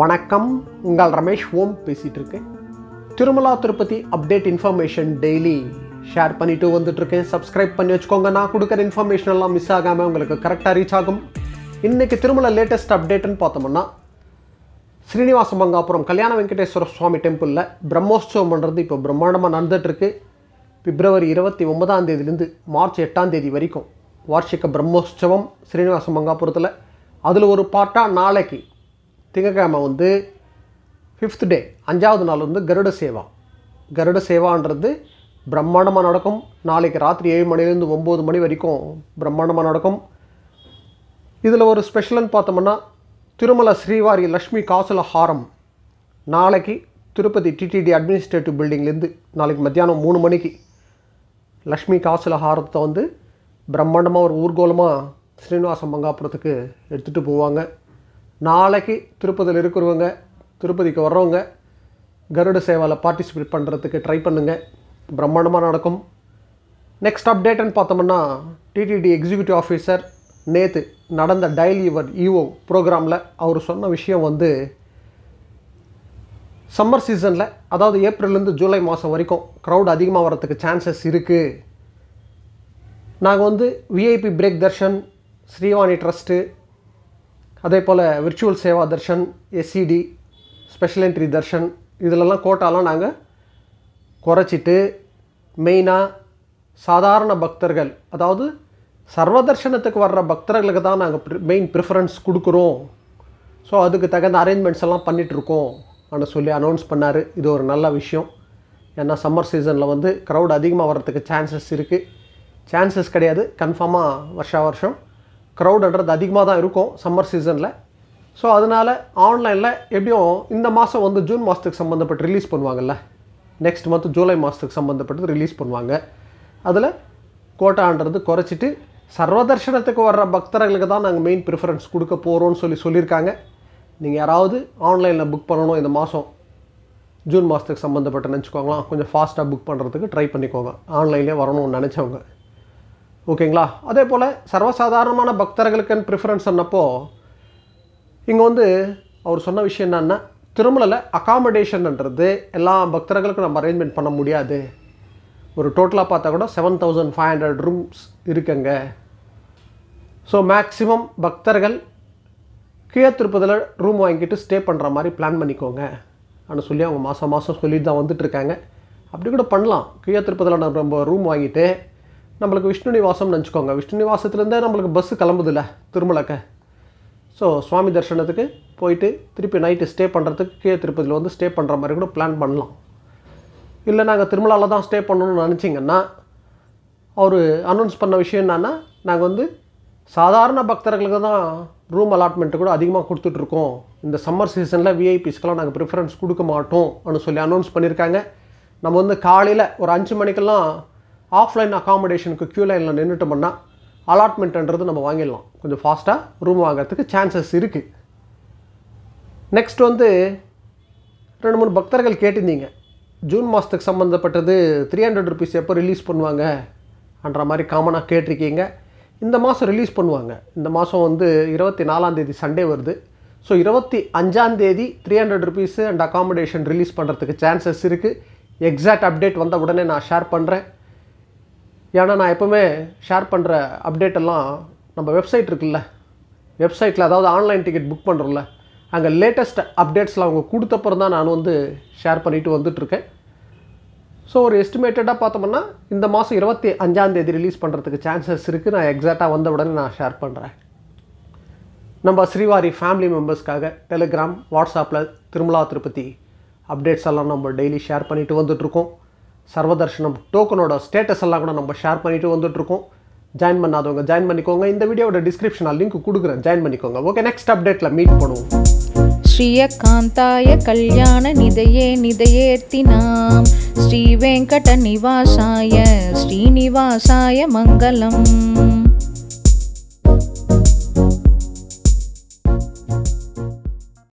வணக்கம் உங்கள் ரமேஷ் ஓம் பேசிகிட்டு இருக்கேன் Tirumala Tirupati update information daily share பண்ணிட்டு வந்துட்டுருக்கேன் சப்ஸ்கிரைப் பண்ணி வச்சுக்கோங்க நான் கொடுக்குற இன்ஃபர்மேஷன் எல்லாம் மிஸ் ஆகாமல் உங்களுக்கு கரெக்டாக ரீச் ஆகும் இன்றைக்கி திருமலை லேட்டஸ்ட் அப்டேட்டுன்னு பார்த்தோம்னா ஸ்ரீனிவாச மங்காபுரம் கல்யாண வெங்கடேஸ்வர சுவாமி டெம்பிளில் பிரம்மோற்சவம் பண்ணுறது இப்போ பிரம்மாண்டமாக நடந்துகிட்ருக்கு பிப்ரவரி இருபத்தி ஒன்பதாம் தேதியிலேருந்து மார்ச் எட்டாம் தேதி வரைக்கும் வார்ஷிக பிரம்மோற்சவம் ஸ்ரீனிவாச மங்காபுரத்தில் அதில் ஒரு பாட்டாக நாளைக்கு திங்கக்கிழமை வந்து ஃபிஃப்த் டே அஞ்சாவது நாள் வந்து கருட சேவா கருட சேவான்றது பிரம்மாண்டமாக நடக்கும் நாளைக்கு ராத்திரி ஏழு மணிலேருந்து ஒம்பது மணி வரைக்கும் பிரம்மாண்டமாக நடக்கும் இதில் ஒரு ஸ்பெஷல்னு பார்த்தோம்னா திருமல ஸ்ரீவாரி லக்ஷ்மி காசுல ஹாரம் நாளைக்கு திருப்பதி டிடிடி அட்மினிஸ்ட்ரேட்டிவ் பில்டிங்லேருந்து நாளைக்கு மத்தியானம் மூணு மணிக்கு லக்ஷ்மி காசுல ஹாரத்தை வந்து பிரம்மாண்டமாக ஒரு ஊர்கோலமாக ஸ்ரீனிவாசம் மங்காபுரத்துக்கு எடுத்துகிட்டு போவாங்க நாளைக்கு திருப்பதியில் இருக்கிறவங்க திருப்பதிக்கு வர்றவங்க கருட சேவாவில் பார்ட்டிசிபேட் பண்ணுறதுக்கு ட்ரை பண்ணுங்கள் பிரம்மாண்டமாக நடக்கும் நெக்ஸ்ட் அப்டேட்டுன்னு பார்த்தோம்னா டிடிடி எக்ஸிக்யூட்டிவ் ஆஃபீஸர் நேற்று நடந்த டைலி யுவர் இஓ ப்ரோக்ராமில் அவர் சொன்ன விஷயம் வந்து சம்மர் சீசனில் அதாவது ஏப்ரல்லேருந்து ஜூலை மாதம் வரைக்கும் க்ரௌட் அதிகமாக வரத்துக்கு சான்சஸ் இருக்குது நாங்கள் வந்து VIP break darshan Srivani trust அதே போல் virtual seva darshan SCD special entry darshan இதிலெல்லாம் கோட்டாலாம் நாங்கள் குறைச்சிட்டு மெயினாக சாதாரண பக்தர்கள் அதாவது சர்வதர்ஷனத்துக்கு வர்ற பக்தர்களுக்கு தான் நாங்கள் மெயின் ப்ரிஃபரன்ஸ் கொடுக்குறோம் ஸோ அதுக்கு தகுந்த அரேஞ்ச்மெண்ட்ஸ் எல்லாம் பண்ணிகிட்ருக்கோம் ஆனால் சொல்லி அனௌன்ஸ் பண்ணார் இது ஒரு நல்ல விஷயம் ஏன்னா சம்மர் சீசனில் வந்து க்ரௌட் அதிகமாக வர்றதுக்கு சான்சஸ் இருக்குது சான்சஸ் கிடையாது கன்ஃபார்மாக வருஷா வருஷம் க்ரௌடுன்றது அதிகமாக தான் இருக்கும் சம்மர் சீசனில் ஸோ அதனால் ஆன்லைனில் எப்படியும் இந்த மாதம் வந்து ஜூன் மாதத்துக்கு சம்மந்தப்பட்டு ரிலீஸ் பண்ணுவாங்கல்ல நெக்ஸ்ட் மந்த் ஜூலை மாதத்துக்கு சம்மந்தப்பட்டு ரிலீஸ் பண்ணுவாங்க அதில் கோட்டான்றது குறைச்சிட்டு சர்வதர்ஷனத்துக்கு வர்ற பக்தர்களுக்கு தான் நாங்கள் மெயின் ப்ரிஃபரன்ஸ் கொடுக்க போகிறோன்னு சொல்லி சொல்லியிருக்காங்க நீங்கள் யாராவது ஆன்லைனில் புக் பண்ணணும் இந்த மாதம் ஜூன் மாதத்துக்கு சம்மந்தப்பட்ட நினச்சிக்கோங்களா கொஞ்சம் ஃபாஸ்ட்டாக புக் பண்ணுறதுக்கு ட்ரை பண்ணிக்கோங்க ஆன்லைன்லேயே வரணும்னு நினச்சவங்க ஓகேங்களா அதே போல் சர்வசாதாரணமான பக்தர்களுக்கு ப்ரிஃபரன்ஸ் சொன்னப்போ இங்கே வந்து அவர் சொன்ன விஷயம் என்னென்னா திருமலையில் அகாமடேஷன்ன்றது எல்லா பக்தர்களுக்கும் நம்ம அரேஞ்ச்மெண்ட் பண்ண முடியாது ஒரு டோட்டலாக பார்த்தா கூட seven thousand five hundred rooms இருக்குங்க ஸோ மேக்ஸிமம் பக்தர்கள் கீழே திருப்பதில் ரூம் வாங்கிட்டு ஸ்டே பண்ணுற மாதிரி பிளான் பண்ணிக்கோங்க அப்படின்னு சொல்லி அவங்க மாதம் மாதம் சொல்லி தான் வந்துட்டுருக்காங்க அப்படி கூட பண்ணலாம் கீழே திருப்பதில் நம்ம ரூம் வாங்கிட்டு நம்மளுக்கு விஷ்ணு நிவாசம்னு நினச்சிக்கோங்க விஷ்ணு நிவாசத்துலேருந்தே நம்மளுக்கு பஸ்ஸு கிளம்புதில்ல திருமலைக்க ஸோ சுவாமி தரிசனத்துக்கு போயிட்டு திருப்பி நைட்டு ஸ்டே பண்ணுறதுக்கு கீழே திருப்பதியில் வந்து ஸ்டே பண்ணுற மாதிரி கூட பிளான் பண்ணலாம் இல்லை நாங்கள் திருமலாவில் தான் ஸ்டே பண்ணணும்னு நினச்சிங்கன்னா அவர் அனௌன்ஸ் பண்ண விஷயம் என்னென்னா நாங்கள் வந்து சாதாரண பக்தர்களுக்கு தான் ரூம் அலாட்மெண்ட்டு கூட அதிகமாக கொடுத்துட்ருக்கோம் இந்த சம்மர் சீசனில் விஐபிஸ்க்கெலாம் நாங்கள் ப்ரிஃபரன்ஸ் கொடுக்க மாட்டோம்னு சொல்லி அனௌன்ஸ் பண்ணியிருக்காங்க நம்ம வந்து காலையில் ஒரு அஞ்சு மணிக்கெல்லாம் ஆஃப்லைன் அகாமடேஷனுக்கு க்யூ லைனில் நின்றுட்டோம்னா அலாட்மெண்ட்ன்றது நம்ம வாங்கிடலாம் கொஞ்சம் ஃபாஸ்ட்டாக ரூம் வாங்கிறதுக்கு சான்சஸ் இருக்குது நெக்ஸ்ட் வந்து ரெண்டு மூணு பக்தர்கள் கேட்டிருந்தீங்க ஜூன் மாதத்துக்கு சம்மந்தப்பட்டது த்ரீ ஹண்ட்ரட் ருபீஸ் எப்போ ரிலீஸ் பண்ணுவாங்கன்ற மாதிரி காமனாக கேட்டிருக்கீங்க இந்த மாதம் ரிலீஸ் பண்ணுவாங்க இந்த மாதம் வந்து இருபத்தி நாலாந்தேதி சண்டே வருது ஸோ இருபத்தி அஞ்சாந்தேதி three hundred rupees and accommodation release பண்ணுறதுக்கு சான்சஸ் இருக்குது எக்ஸாக்ட் அப்டேட் வந்த உடனே நான் ஷேர் பண்ணுறேன் ஏன்னா நான் எப்போவுமே ஷேர் பண்ணுற அப்டேட்டெல்லாம் நம்ம வெப்சைட் இருக்குல்ல வெப்சைட்டில் அதாவது ஆன்லைன் டிக்கெட் புக் பண்ணுறோம்ல அங்கே லேட்டஸ்ட் அப்டேட்ஸ்லாம் அவங்க கொடுத்தப்புறம் தான் நான் வந்து ஷேர் பண்ணிவிட்டு வந்துட்டுருக்கேன் ஸோ ஒரு எஸ்டிமேட்டடாக பார்த்தோம்னா இந்த மாதம் இருபத்தி அஞ்சாந்தேதி ரிலீஸ் பண்ணுறதுக்கு சான்சஸ் இருக்குது நான் எக்ஸாக்டாக வந்த உடனே நான் ஷேர் பண்ணுறேன் நம்ம ஸ்ரீவாரி ஃபேமிலி மெம்பர்ஸ்க்காக டெலிகிராம் வாட்ஸ்அப்பில் திருமலா திருப்பதி அப்டேட்ஸ் எல்லாம் நம்ம டெய்லி ஷேர் பண்ணிட்டு வந்துட்ருக்கோம் சர்வதர்ஷனம் டோக்கனோட ஸ்டேட்டஸ் எல்லாம் கூட நம்ம ஷேர் பண்ணிட்டு வந்துட்டுருக்கோம் ஜாயின் பண்ணாதவங்க ஜாயின் பண்ணிக்கோங்க இந்த வீடியோட டிஸ்கிரிப்ஷனில் லிங்க் கொடுக்குறேன் ஜாயின் பண்ணிக்கோங்க ஓகே நெக்ஸ்ட் அப்டேட்டில் மீட் பண்ணுவோம் ஸ்ரீயகாந்தாய கல்யாண நிதையே நிதையேத்தி நாம் ஸ்ரீ வெங்கட நிவாசாய ஸ்ரீனிவாசாய மங்களம்